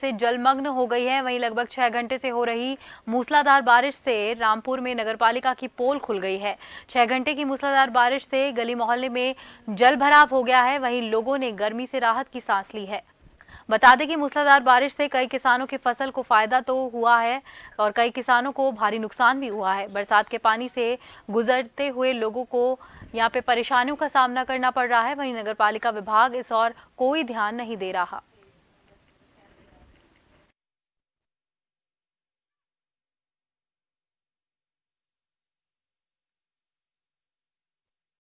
से जलमग्न हो गई है वहीं लगभग छह घंटे से हो रही मूसलाधार बारिश से रामपुर में नगरपालिका की पोल खुल गई है छह घंटे की मूसलाधार बारिश से गली मोहल्ले में जल भराव हो गया है वहीं लोगों ने गर्मी से राहत की सांस ली है बता दें कि मूसलाधार बारिश से कई किसानों की फसल को फायदा तो हुआ है और कई किसानों को भारी नुकसान भी हुआ है बरसात के पानी से गुजरते हुए लोगों को यहाँ पे परेशानियों का सामना करना पड़ रहा है वहीं नगरपालिका विभाग इस और कोई ध्यान नहीं दे रहा